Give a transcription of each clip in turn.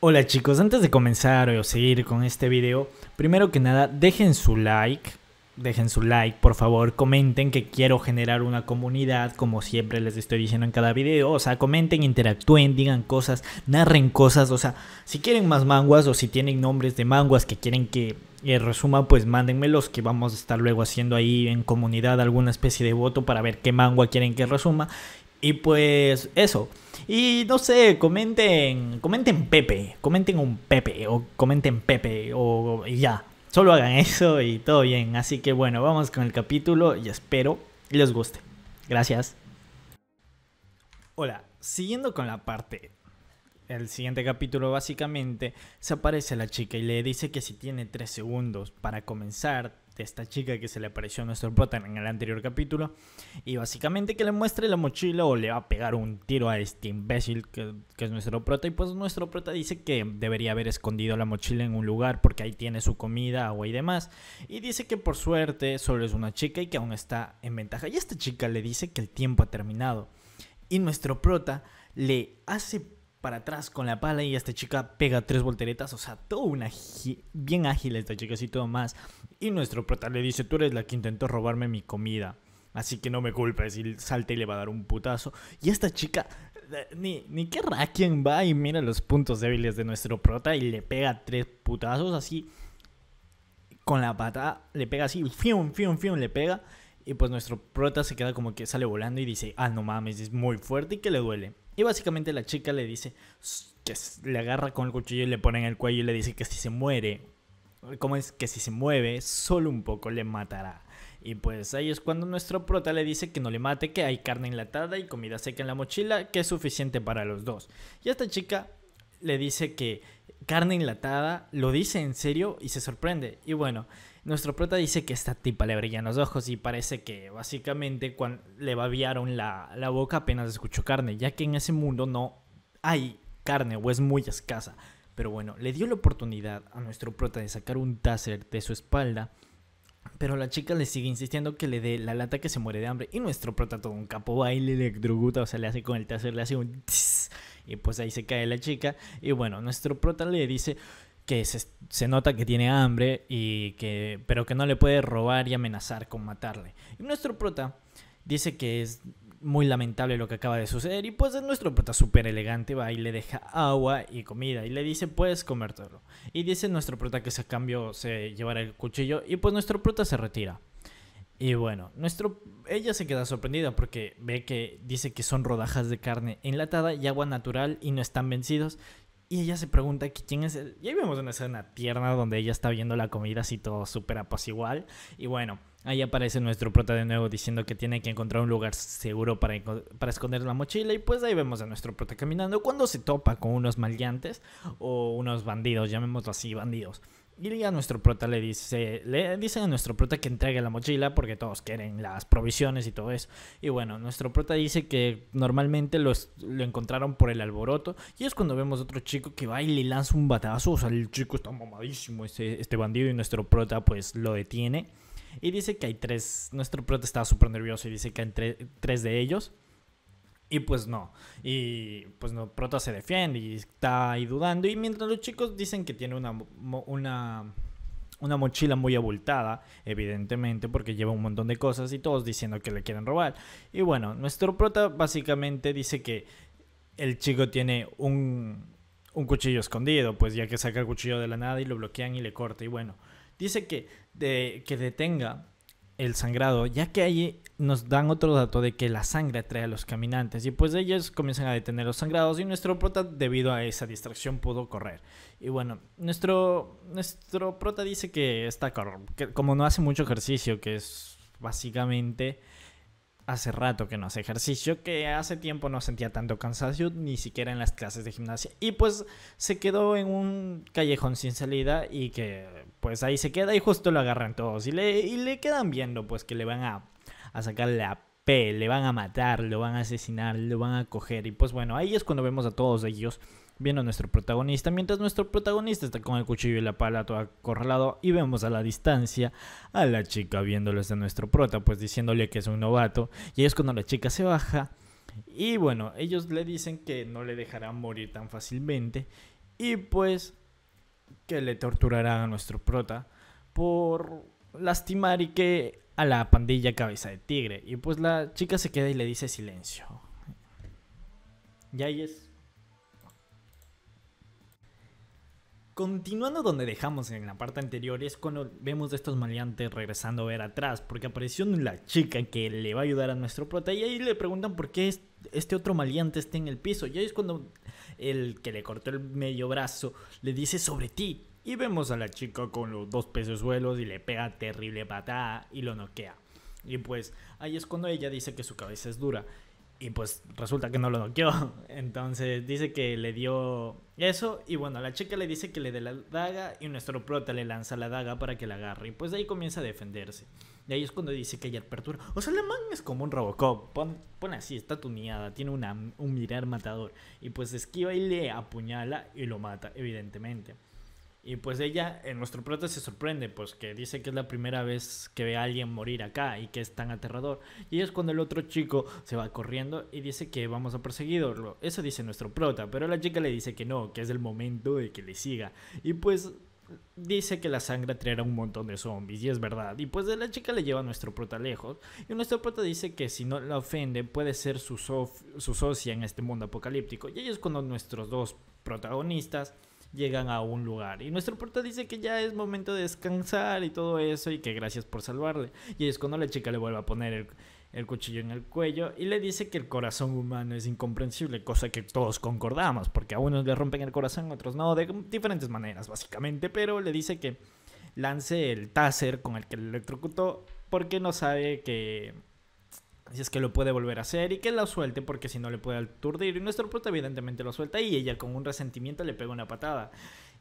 Hola chicos, antes de comenzar o seguir con este video, primero que nada dejen su like, dejen su like, por favor, comenten que quiero generar una comunidad, como siempre les estoy diciendo en cada video, o sea, comenten, interactúen, digan cosas, narren cosas, o sea, si quieren más manguas o si tienen nombres de manguas que quieren que eh, resuma, pues mándenmelos que vamos a estar luego haciendo ahí en comunidad alguna especie de voto para ver qué mangua quieren que resuma y pues eso. Y no sé, comenten, comenten Pepe, comenten un Pepe o comenten Pepe o ya. Solo hagan eso y todo bien. Así que bueno, vamos con el capítulo y espero les guste. Gracias. Hola, siguiendo con la parte el siguiente capítulo básicamente se aparece la chica y le dice que si tiene tres segundos para comenzar esta chica que se le apareció a nuestro prota en el anterior capítulo. Y básicamente que le muestre la mochila o le va a pegar un tiro a este imbécil que, es nuestro prota. Y pues nuestro prota dice que debería haber escondido la mochila en un lugar porque ahí tiene su comida, agua y demás. Y dice que por suerte solo es una chica y que aún está en ventaja. Y esta chica le dice que el tiempo ha terminado. Y nuestro prota le hace para atrás con la pala y esta chica pega tres volteretas, o sea, todo una bien ágil esta chica, así todo más. Y nuestro prota le dice, tú eres la que intentó robarme mi comida, así que no me culpes y salta y le va a dar un putazo. Y esta chica, eh, ni, ni que va y mira los puntos débiles de nuestro prota y le pega tres putazos así. Con la pata le pega así, fium, fium, fium, le pega. Y pues nuestro prota se queda como que sale volando y dice, ah, no mames, es muy fuerte y que le duele. Y básicamente la chica le dice que le agarra con el cuchillo y le pone en el cuello y le dice que si se muere, como es que si se mueve, solo un poco le matará. Y pues ahí es cuando nuestro prota le dice que no le mate, que hay carne enlatada y comida seca en la mochila, que es suficiente para los dos. Y esta chica le dice que carne enlatada, lo dice en serio y se sorprende. Y bueno, nuestro prota dice que esta tipa le brillan los ojos y parece que básicamente cuando le babiaron la, la boca apenas escuchó carne, ya que en ese mundo no hay carne o es muy escasa. Pero bueno, le dio la oportunidad a nuestro prota de sacar un taser de su espalda. Pero la chica le sigue insistiendo que le dé la lata que se muere de hambre. Y nuestro prota todo un capo baile electroguta, o sea, le hace con el taser, le hace un... y pues ahí se cae la chica. Y bueno, nuestro prota le dice, que se, nota que tiene hambre, y que, pero que no le puede robar y amenazar con matarle. Y nuestro prota dice que es muy lamentable lo que acaba de suceder y pues nuestro prota súper elegante va y le deja agua y comida y le dice puedes comer todo. Y dice nuestro prota que se cambio se llevará el cuchillo y pues nuestro prota se retira. Y bueno, nuestro, ella se queda sorprendida porque ve que dice que son rodajas de carne enlatada y agua natural y no están vencidos y ella se pregunta quién es él Y ahí vemos una escena tierna donde ella está viendo la comida así todo súper apacigual. Y bueno, ahí aparece nuestro prota de nuevo diciendo que tiene que encontrar un lugar seguro para, esconder la mochila. Y pues ahí vemos a nuestro prota caminando cuando se topa con unos maleantes o unos bandidos, llamémoslo así, bandidos. Y a nuestro prota le dice, le dicen a nuestro prota que entregue la mochila porque todos quieren las provisiones y todo eso. Y bueno, nuestro prota dice que normalmente los, lo encontraron por el alboroto. Y es cuando vemos otro chico que va y le lanza un batazo. O sea, el chico está mamadísimo, este, este bandido, y nuestro prota pues lo detiene. Y dice que hay tres, nuestro prota está súper nervioso y dice que hay tres de ellos. Y pues no. Y pues no, Prota se defiende y está ahí dudando. Y mientras los chicos dicen que tiene una, una, una mochila muy abultada, evidentemente, porque lleva un montón de cosas y todos diciendo que le quieren robar. Y bueno, nuestro Prota básicamente dice que el chico tiene un, un cuchillo escondido, pues ya que saca el cuchillo de la nada y lo bloquean y le corta. Y bueno, dice que, de, que detenga el sangrado, ya que allí nos dan otro dato de que la sangre atrae a los caminantes y pues ellos comienzan a detener los sangrados y nuestro prota debido a esa distracción pudo correr. Y bueno, nuestro, nuestro prota dice que está que como no hace mucho ejercicio, que es básicamente hace rato que no hace ejercicio, que hace tiempo no sentía tanto cansancio, ni siquiera en las clases de gimnasia. Y pues se quedó en un callejón sin salida y que pues ahí se queda y justo lo agarran todos y le, y le quedan viendo pues que le van a, a sacar la P, le van a matar, lo van a asesinar, lo van a coger. Y pues bueno, ahí es cuando vemos a todos ellos viendo a nuestro protagonista, mientras nuestro protagonista está con el cuchillo y la pala todo acorralado y vemos a la distancia a la chica viéndoles a nuestro prota, pues diciéndole que es un novato y es cuando la chica se baja y bueno, ellos le dicen que no le dejarán morir tan fácilmente y pues que le torturarán a nuestro prota por lastimar y que a la pandilla cabeza de tigre y pues la chica se queda y le dice silencio. Y ahí es Continuando donde dejamos en la parte anterior es cuando vemos a estos maleantes regresando a ver atrás, porque apareció la chica que le va a ayudar a nuestro prota y ahí le preguntan por qué este otro maleante está en el piso. Y ahí es cuando el que le cortó el medio brazo le dice sobre ti. Y vemos a la chica con los dos suelos y le pega terrible patada y lo noquea. Y pues ahí es cuando ella dice que su cabeza es dura y pues resulta que no lo noqueó. Entonces dice que le dio eso y bueno, la chica le dice que le dé la daga y nuestro prota le lanza la daga para que la agarre y pues de ahí comienza a defenderse. de ahí es cuando dice que hay apertura. O sea, la man es como un Robocop. pone así, está tuneada, tiene un mirar matador. Y pues esquiva y le apuñala y lo mata, evidentemente. Y pues ella, en nuestro prota se sorprende, pues que dice que es la primera vez que ve a alguien morir acá y que es tan aterrador. Y es cuando el otro chico se va corriendo y dice que vamos a perseguirlo. Eso dice nuestro prota, pero la chica le dice que no, que es el momento de que le siga. Y pues dice que la sangre traerá un montón de zombies y es verdad. Y pues de la chica le lleva a nuestro prota lejos y nuestro prota dice que si no la ofende puede ser su, su socia en este mundo apocalíptico. Y ahí es cuando nuestros dos protagonistas llegan a un lugar. Y nuestro porta dice que ya es momento de descansar y todo eso y que gracias por salvarle. Y es cuando la chica le vuelve a poner el, el cuchillo en el cuello y le dice que el corazón humano es incomprensible, cosa que todos concordamos, porque a unos le rompen el corazón, a otros no, de diferentes maneras básicamente, pero le dice que lance el taser con el que le electrocutó porque no sabe que si es que lo puede volver a hacer y que la suelte porque si no le puede aturdir. Y nuestro prota evidentemente lo suelta y ella con un resentimiento le pega una patada.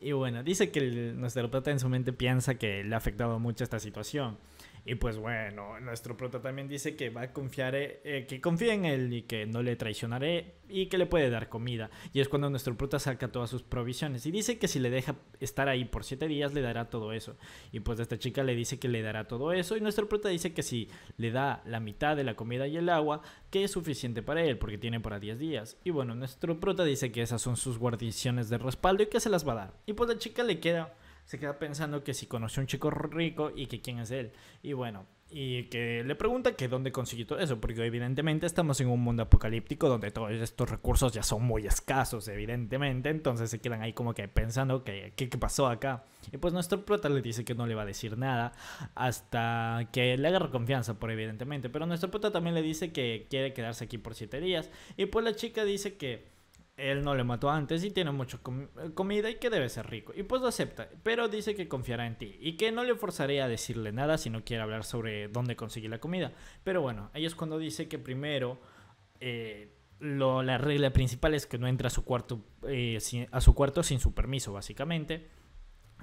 Y bueno, dice que nuestro prota en su mente piensa que le ha afectado mucho esta situación. Y pues bueno, nuestro prota también dice que va a confiar, eh, que confía en él y que no le traicionaré y que le puede dar comida. Y es cuando nuestro prota saca todas sus provisiones y dice que si le deja estar ahí por siete días le dará todo eso. Y pues esta chica le dice que le dará todo eso y nuestro prota dice que si le da la mitad de la comida y el agua, que es suficiente para él porque tiene para 10 días. Y bueno, nuestro prota dice que esas son sus guardiciones de respaldo y que se las va a dar. Y pues la chica le queda se queda pensando que si conoció a un chico rico y que quién es él. Y bueno, y que le pregunta que dónde consiguió todo eso, porque evidentemente estamos en un mundo apocalíptico donde todos estos recursos ya son muy escasos, evidentemente, entonces se quedan ahí como que pensando que qué pasó acá. Y pues nuestro prota le dice que no le va a decir nada hasta que le agarra confianza, por evidentemente, pero nuestro prota también le dice que quiere quedarse aquí por siete días y pues la chica dice que él no le mató antes y tiene mucha comida y que debe ser rico. Y pues lo acepta, pero dice que confiará en ti y que no le forzaré a decirle nada si no quiere hablar sobre dónde consigue la comida. Pero bueno, ahí es cuando dice que primero eh, la regla principal es que no entra a su cuarto, eh, a su cuarto sin su permiso, básicamente,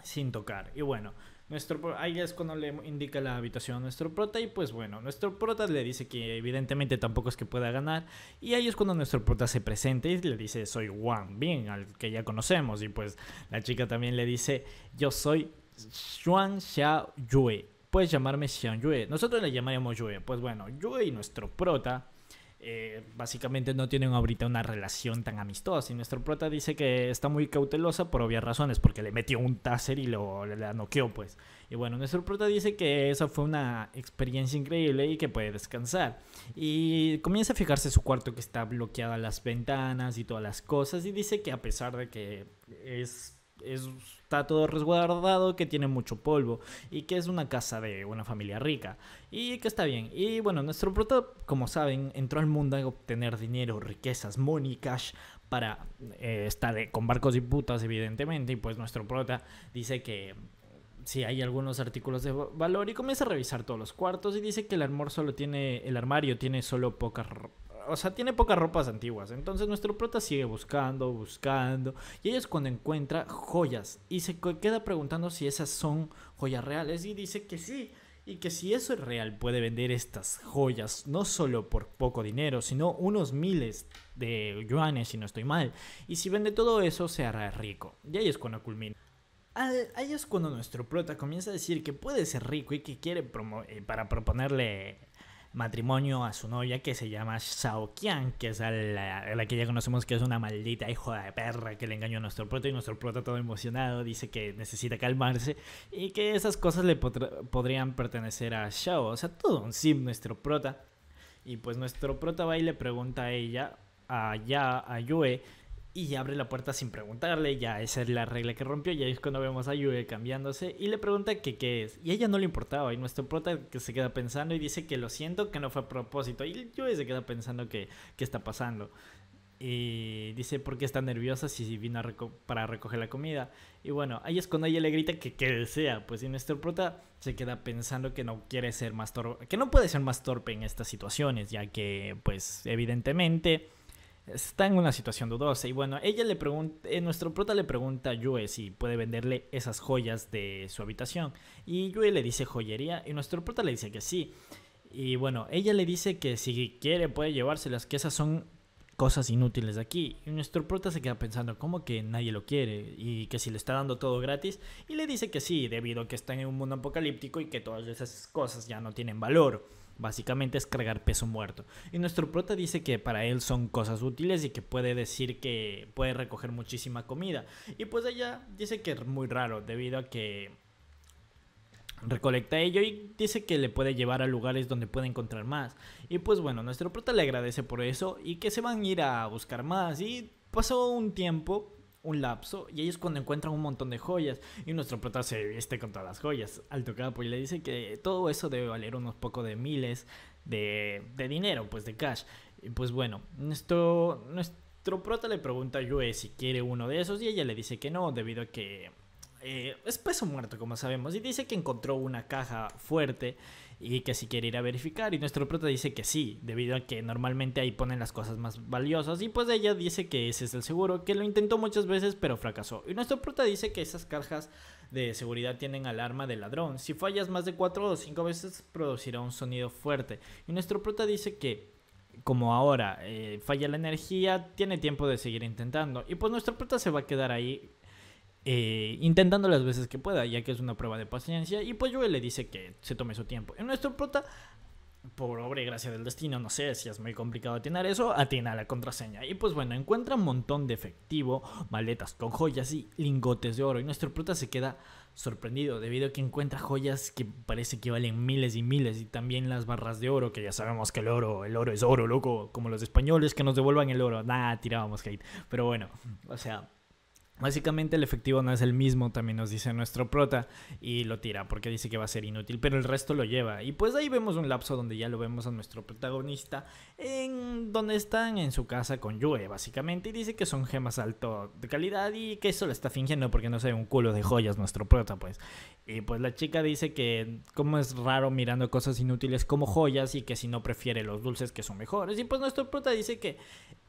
sin tocar. Y bueno, nuestro, ahí es cuando le indica la habitación a nuestro prota y pues bueno, nuestro prota le dice que evidentemente tampoco es que pueda ganar y ahí es cuando nuestro prota se presenta y le dice soy Wang Bien, al que ya conocemos y pues la chica también le dice yo soy Xuan Xia Yue, puedes llamarme Xian Yue, nosotros le llamaríamos Yue, pues bueno, Yue y nuestro prota eh, básicamente no tienen ahorita una relación tan amistosa. Y nuestro prota dice que está muy cautelosa por obvias razones, porque le metió un taser y lo, le noqueó, pues. Y bueno, nuestro prota dice que esa fue una experiencia increíble y que puede descansar. Y comienza a fijarse su cuarto que está bloqueada las ventanas y todas las cosas. Y dice que a pesar de que es está todo resguardado, que tiene mucho polvo y que es una casa de una familia rica y que está bien. Y bueno, nuestro prota, como saben, entró al mundo a obtener dinero, riquezas, money, cash para eh, estar eh, con barcos y putas, evidentemente. Y pues nuestro prota dice que si hay algunos artículos de valor y comienza a revisar todos los cuartos y dice que el solo tiene el armario tiene solo pocas o sea, tiene pocas ropas antiguas. Entonces nuestro prota sigue buscando, buscando. Y ahí es cuando encuentra joyas. Y se queda preguntando si esas son joyas reales. Y dice que sí. Y que si eso es real, puede vender estas joyas, no solo por poco dinero, sino unos miles de yuanes, si no estoy mal. Y si vende todo eso, se hará rico. Y ahí es cuando culmina. ahí es cuando nuestro prota comienza a decir que puede ser rico y que quiere eh, para proponerle matrimonio a su novia que se llama Shao Qian, que es la, la, que ya conocemos que es una maldita hijo de perra que le engañó a nuestro prota y nuestro prota todo emocionado dice que necesita calmarse y que esas cosas le podrían pertenecer a Shao, o sea, todo un sim nuestro prota. Y pues nuestro prota va y le pregunta a ella, a ya, a Yue, y abre la puerta sin preguntarle, ya esa es la regla que rompió, y ahí es cuando vemos a Yue cambiándose y le pregunta que qué es, y a ella no le importaba, y nuestro prota que se queda pensando y dice que lo siento, que no fue a propósito, y Yue se queda pensando que qué está pasando. Y dice por qué está nerviosa si vino para recoger la comida. Y bueno, ahí es cuando ella le grita que qué desea. Pues y nuestro prota se queda pensando que no quiere ser más torpe. Que no puede ser más torpe en estas situaciones. Ya que, pues, evidentemente está en una situación dudosa. Y bueno, ella le pregunta, eh, nuestro prota le pregunta a Yue si puede venderle esas joyas de su habitación. Y Yue le dice joyería y nuestro prota le dice que sí. Y bueno, ella le dice que si quiere puede llevárselas, que esas son cosas inútiles de aquí. Y nuestro prota se queda pensando, como que nadie lo quiere? Y que si le está dando todo gratis. Y le dice que sí, debido a que está en un mundo apocalíptico y que todas esas cosas ya no tienen valor. Básicamente es cargar peso muerto. Y nuestro prota dice que para él son cosas útiles y que puede decir que puede recoger muchísima comida. Y pues ella dice que es muy raro debido a que recolecta ello y dice que le puede llevar a lugares donde puede encontrar más. Y pues bueno, nuestro prota le agradece por eso y que se van a ir a buscar más. Y pasó un tiempo un lapso y ellos cuando encuentran un montón de joyas y nuestro prota se viste con todas las joyas al tocado pues le dice que todo eso debe valer unos pocos de miles de, de, dinero pues de cash y pues bueno nuestro nuestro prota le pregunta a Yue si quiere uno de esos y ella le dice que no debido a que eh, es peso muerto, como sabemos, y dice que encontró una caja fuerte y que si quiere ir a verificar. Y nuestro prota dice que sí, debido a que normalmente ahí ponen las cosas más valiosas. Y pues ella dice que ese es el seguro, que lo intentó muchas veces pero fracasó. Y nuestro prota dice que esas cajas de seguridad tienen alarma de ladrón. Si fallas más de 4 o 5 veces producirá un sonido fuerte. Y nuestro prota dice que como ahora eh, falla la energía, tiene tiempo de seguir intentando. Y pues nuestro prota se va a quedar ahí eh, intentando las veces que pueda, ya que es una prueba de paciencia. Y pues yo le dice que se tome su tiempo. En nuestro prota, por obra y gracia del destino, no sé si es muy complicado atinar eso, atina la contraseña. Y pues bueno, encuentra un montón de efectivo, maletas con joyas y lingotes de oro. Y nuestro prota se queda sorprendido debido a que encuentra joyas que parece que valen miles y miles y también las barras de oro que ya sabemos que el oro el oro es oro loco como los españoles que nos devuelvan el oro nada tirábamos hate pero bueno o sea Básicamente el efectivo no es el mismo, también nos dice nuestro prota, y lo tira porque dice que va a ser inútil, pero el resto lo lleva. Y pues ahí vemos un lapso donde ya lo vemos a nuestro protagonista, en donde están en su casa con Yue, básicamente, y dice que son gemas alto de calidad y que eso lo está fingiendo porque no sabe un culo de joyas nuestro prota, pues. Y pues la chica dice que como es raro mirando cosas inútiles como joyas y que si no prefiere los dulces que son mejores. Y pues nuestro prota dice que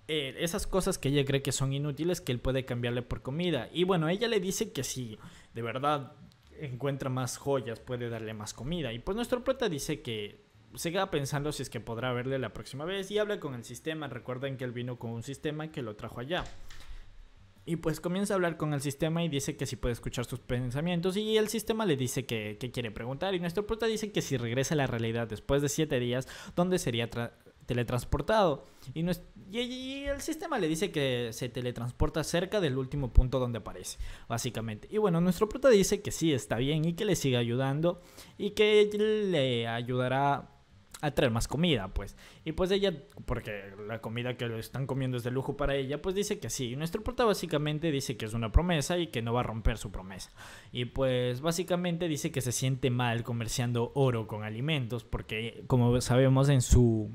eh, esas cosas que ella cree que son inútiles que él puede cambiarle por comida. Y bueno, ella le dice que si de verdad encuentra más joyas puede darle más comida. Y pues nuestro prota dice que se queda pensando si es que podrá verle la próxima vez y habla con el sistema. Recuerden que él vino con un sistema que lo trajo allá. Y pues comienza a hablar con el sistema y dice que si puede escuchar sus pensamientos y el sistema le dice que, quiere preguntar y nuestro prota dice que si regresa a la realidad después de siete días, ¿dónde sería, teletransportado. Y, no el sistema le dice que se teletransporta cerca del último punto donde aparece, básicamente. Y bueno, nuestro prota dice que sí, está bien y que le sigue ayudando y que le ayudará a traer más comida, pues. Y pues ella, porque la comida que lo están comiendo es de lujo para ella, pues dice que sí. Y nuestro prota básicamente dice que es una promesa y que no va a romper su promesa. Y pues básicamente dice que se siente mal comerciando oro con alimentos, porque como sabemos en su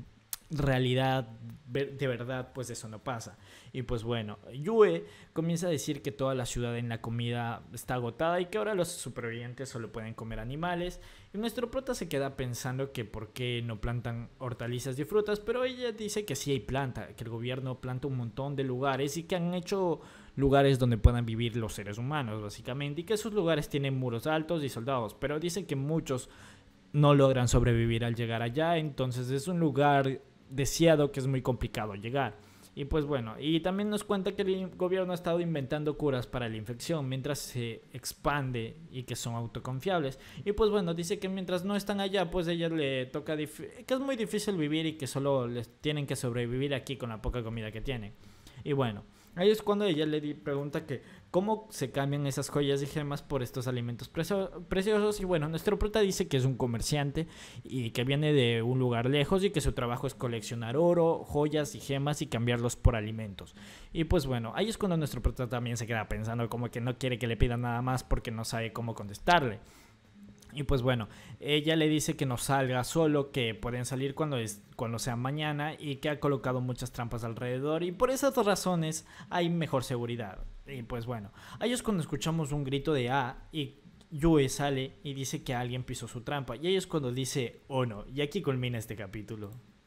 realidad de verdad, pues eso no pasa. Y pues bueno, Yue comienza a decir que toda la ciudad en la comida está agotada y que ahora los supervivientes solo pueden comer animales. Y nuestro prota se queda pensando que por qué no plantan hortalizas y frutas, pero ella dice que sí hay planta, que el gobierno planta un montón de lugares y que han hecho lugares donde puedan vivir los seres humanos, básicamente, y que esos lugares tienen muros altos y soldados, pero dice que muchos no logran sobrevivir al llegar allá, entonces es un lugar deseado que es muy complicado llegar. Y pues bueno, y también nos cuenta que el gobierno ha estado inventando curas para la infección mientras se expande y que son autoconfiables. Y pues bueno, dice que mientras no están allá, pues a ella le toca que es muy difícil vivir y que solo les tienen que sobrevivir aquí con la poca comida que tienen. Y bueno, Ahí es cuando ella le di pregunta que cómo se cambian esas joyas y gemas por estos alimentos preciosos. Y bueno, nuestro prota dice que es un comerciante y que viene de un lugar lejos y que su trabajo es coleccionar oro, joyas y gemas y cambiarlos por alimentos. Y pues bueno, ahí es cuando nuestro prota también se queda pensando como que no quiere que le pidan nada más porque no sabe cómo contestarle. Y pues bueno, ella le dice que no salga solo, que pueden salir cuando, es, cuando sea mañana y que ha colocado muchas trampas alrededor y por esas razones hay mejor seguridad. Y pues bueno, ellos cuando escuchamos un grito de A ah", y Yue sale y dice que alguien pisó su trampa y es cuando dice, oh no, y aquí culmina este capítulo.